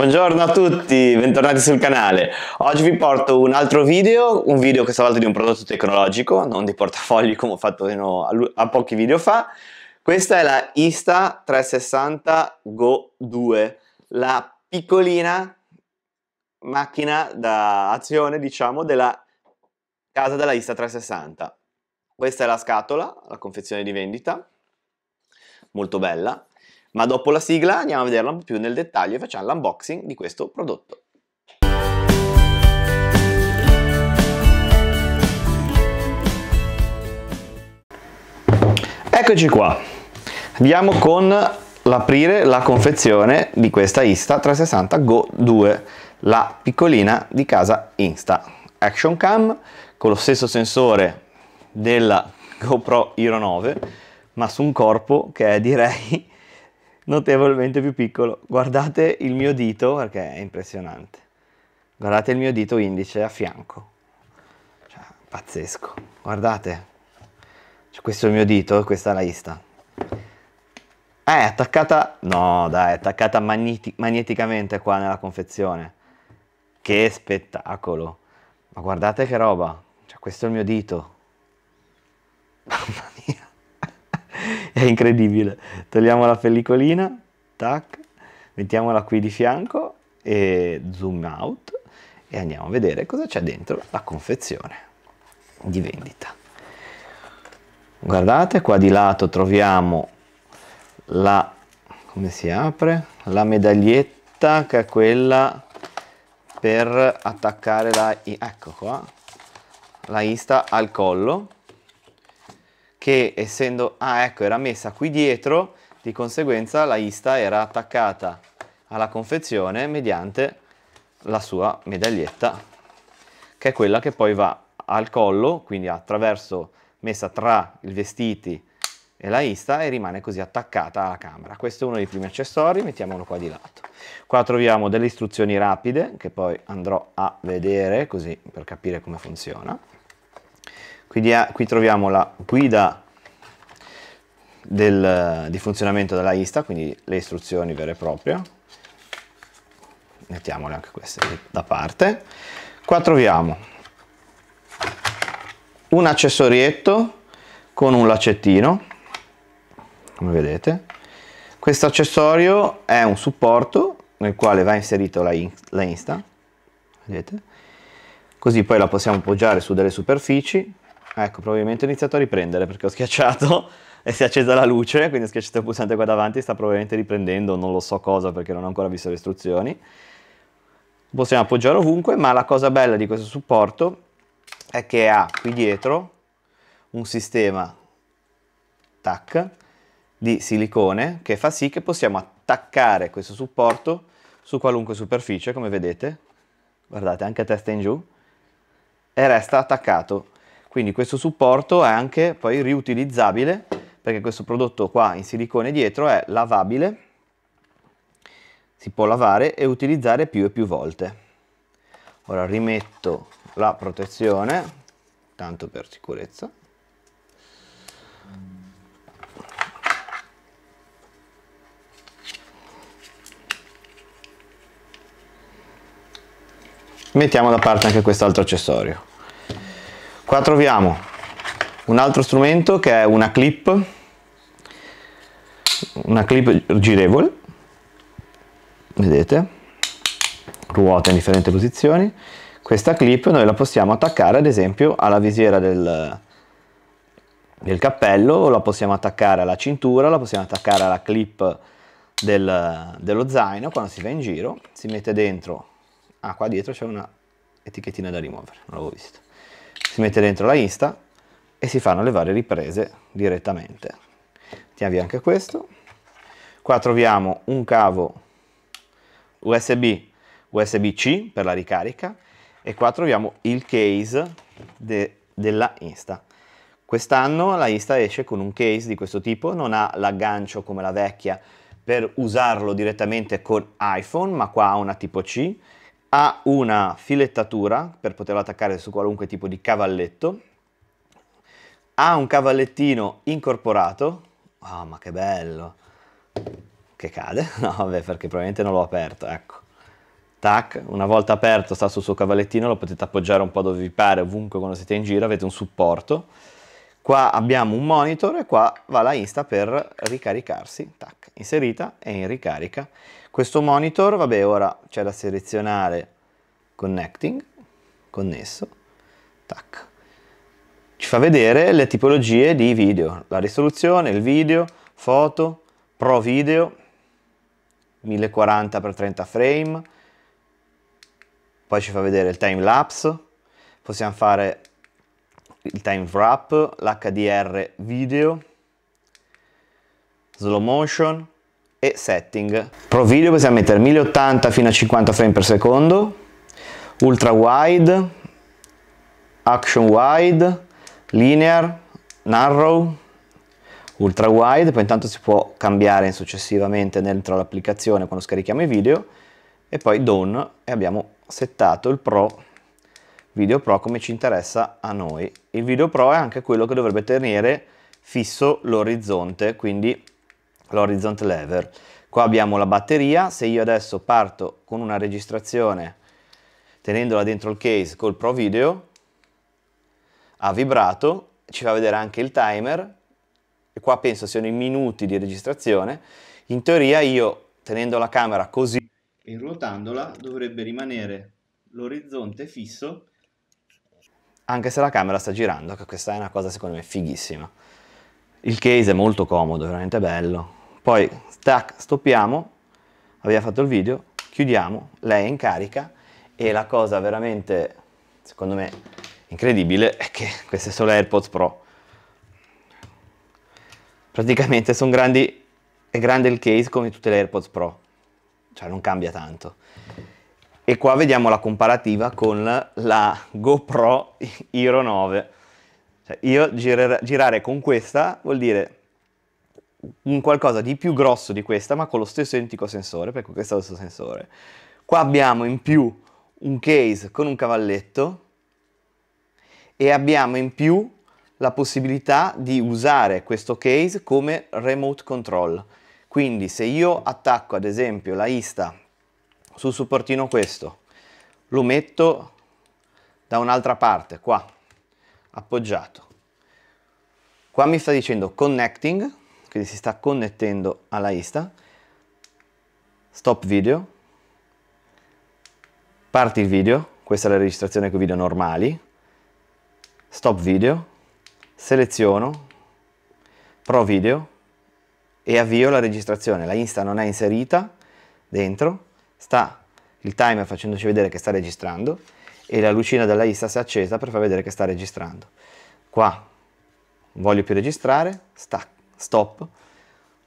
Buongiorno a tutti, bentornati sul canale. Oggi vi porto un altro video, un video questa volta di un prodotto tecnologico, non di portafogli come ho fatto fino a, pochi video fa. Questa è la Insta 360 Go 2, la piccolina macchina da azione, diciamo, della casa della Insta 360. Questa è la scatola, la confezione di vendita, molto bella ma dopo la sigla andiamo a vederla un po' più nel dettaglio e facciamo l'unboxing di questo prodotto. Eccoci qua, andiamo con l'aprire la confezione di questa Insta360 Go 2, la piccolina di casa Insta. Action cam con lo stesso sensore della GoPro Hero 9, ma su un corpo che è direi notevolmente più piccolo. Guardate il mio dito perché è impressionante. Guardate il mio dito indice a fianco. Cioè, pazzesco. Guardate. Cioè, questo è il mio dito, questa è la lista. Ah, eh, è attaccata... No, dai, è attaccata magneti magneticamente qua nella confezione. Che spettacolo. Ma guardate che roba. Cioè, questo è il mio dito. Mamma mia. è incredibile. Togliamo la pellicolina, tac, mettiamola qui di fianco e zoom out e andiamo a vedere cosa c'è dentro la confezione di vendita. Guardate, qua di lato troviamo la, come si apre? La medaglietta che è quella per attaccare la, ecco qua, la Insta al collo che essendo, ah ecco, era messa qui dietro, di conseguenza la ista era attaccata alla confezione mediante la sua medaglietta, che è quella che poi va al collo, quindi attraverso, messa tra i vestiti e la ista e rimane così attaccata alla camera. Questo è uno dei primi accessori, mettiamolo qua di lato. Qua troviamo delle istruzioni rapide che poi andrò a vedere così per capire come funziona. Quindi ah, qui troviamo la guida del, di funzionamento della lista, quindi le istruzioni vere e proprie. Mettiamole anche queste da parte. Qua troviamo un accessorietto con un lacettino, come vedete. Questo accessorio è un supporto nel quale va inserito la, in, la Insta, vedete? Così poi la possiamo poggiare su delle superfici Ecco, probabilmente ho iniziato a riprendere perché ho schiacciato e si è accesa la luce, quindi ho schiacciato il pulsante qua davanti, sta probabilmente riprendendo, non lo so cosa perché non ho ancora visto le istruzioni. Possiamo appoggiare ovunque, ma la cosa bella di questo supporto è che ha qui dietro un sistema tac di silicone che fa sì che possiamo attaccare questo supporto su qualunque superficie, come vedete, guardate anche a testa in giù, e resta attaccato quindi questo supporto è anche poi riutilizzabile perché questo prodotto qua in silicone dietro è lavabile, si può lavare e utilizzare più e più volte. Ora rimetto la protezione, tanto per sicurezza. Mettiamo da parte anche quest'altro accessorio. Qua troviamo un altro strumento che è una clip, una clip girevole, vedete, ruota in differenti posizioni. Questa clip noi la possiamo attaccare ad esempio alla visiera del, del cappello, la possiamo attaccare alla cintura, la possiamo attaccare alla clip del, dello zaino quando si va in giro, si mette dentro, ah qua dietro c'è una etichettina da rimuovere, non l'avevo vista si mette dentro la Insta e si fanno le varie riprese direttamente. Mettiamo via anche questo. Qua troviamo un cavo USB, USB-C per la ricarica e qua troviamo il case de, della Insta. Quest'anno la Insta esce con un case di questo tipo, non ha l'aggancio come la vecchia per usarlo direttamente con iPhone, ma qua ha una tipo C ha una filettatura per poterla attaccare su qualunque tipo di cavalletto, ha un cavallettino incorporato, ah oh, ma che bello, che cade, no vabbè perché probabilmente non l'ho aperto, ecco, tac, una volta aperto sta sul suo cavallettino, lo potete appoggiare un po' dove vi pare, ovunque quando siete in giro, avete un supporto, Qua abbiamo un monitor e qua va la Insta per ricaricarsi, tac, inserita e in ricarica. Questo monitor, vabbè, ora c'è da selezionare connecting, connesso, tac. Ci fa vedere le tipologie di video, la risoluzione, il video, foto, pro video, 1040x30 frame, poi ci fa vedere il time lapse, possiamo fare il time wrap, l'HDR video, slow motion e setting. Pro video possiamo mettere 1080 fino a 50 frame per secondo, ultra wide, action wide, linear, narrow, ultra wide, poi intanto si può cambiare successivamente dentro l'applicazione quando scarichiamo i video e poi down e abbiamo settato il pro Video Pro come ci interessa a noi. Il Video Pro è anche quello che dovrebbe tenere fisso l'orizzonte, quindi l'orizzonte lever. Qua abbiamo la batteria, se io adesso parto con una registrazione tenendola dentro il case col Pro Video, ha vibrato, ci fa vedere anche il timer, e qua penso siano i minuti di registrazione, in teoria io tenendo la camera così e ruotandola dovrebbe rimanere l'orizzonte fisso anche se la camera sta girando, che questa è una cosa secondo me fighissima. Il case è molto comodo, veramente bello. Poi, tac, stoppiamo, abbiamo fatto il video, chiudiamo, lei è in carica e la cosa veramente, secondo me, incredibile è che queste sono le AirPods Pro. Praticamente sono grandi, è grande il case come tutte le AirPods Pro, cioè non cambia tanto. E qua vediamo la comparativa con la GoPro Hero 9. Cioè io girer, girare con questa vuol dire un qualcosa di più grosso di questa, ma con lo stesso identico sensore, perché questo è lo stesso sensore. Qua abbiamo in più un case con un cavalletto e abbiamo in più la possibilità di usare questo case come remote control. Quindi se io attacco ad esempio la Insta sul supportino questo, lo metto da un'altra parte, qua, appoggiato. Qua mi sta dicendo connecting, quindi si sta connettendo alla Insta, stop video, parti il video, questa è la registrazione con video normali, stop video, seleziono, pro video e avvio la registrazione, la Insta non è inserita dentro, sta il timer facendoci vedere che sta registrando e la lucina della ISTA si è accesa per far vedere che sta registrando. Qua non voglio più registrare, stack, stop,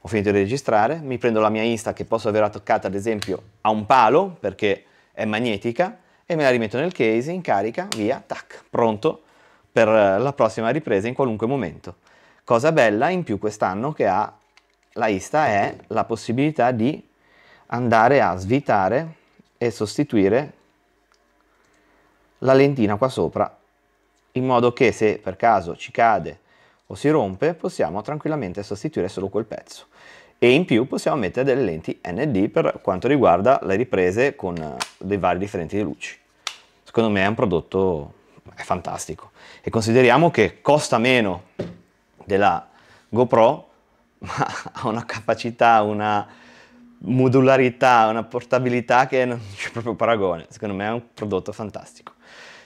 ho finito di registrare, mi prendo la mia Insta che posso aver attaccata ad esempio a un palo perché è magnetica e me la rimetto nel case, in carica, via, tac, pronto per eh, la prossima ripresa in qualunque momento. Cosa bella in più quest'anno che ha la Insta è la possibilità di andare a svitare e sostituire la lentina qua sopra in modo che se per caso ci cade o si rompe possiamo tranquillamente sostituire solo quel pezzo e in più possiamo mettere delle lenti ND per quanto riguarda le riprese con eh, dei vari differenti di luci secondo me è un prodotto è fantastico e consideriamo che costa meno della GoPro ma ha una capacità una modularità, una portabilità che non c'è proprio paragone. Secondo me è un prodotto fantastico.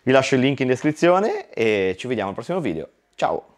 Vi lascio il link in descrizione e ci vediamo al prossimo video. Ciao!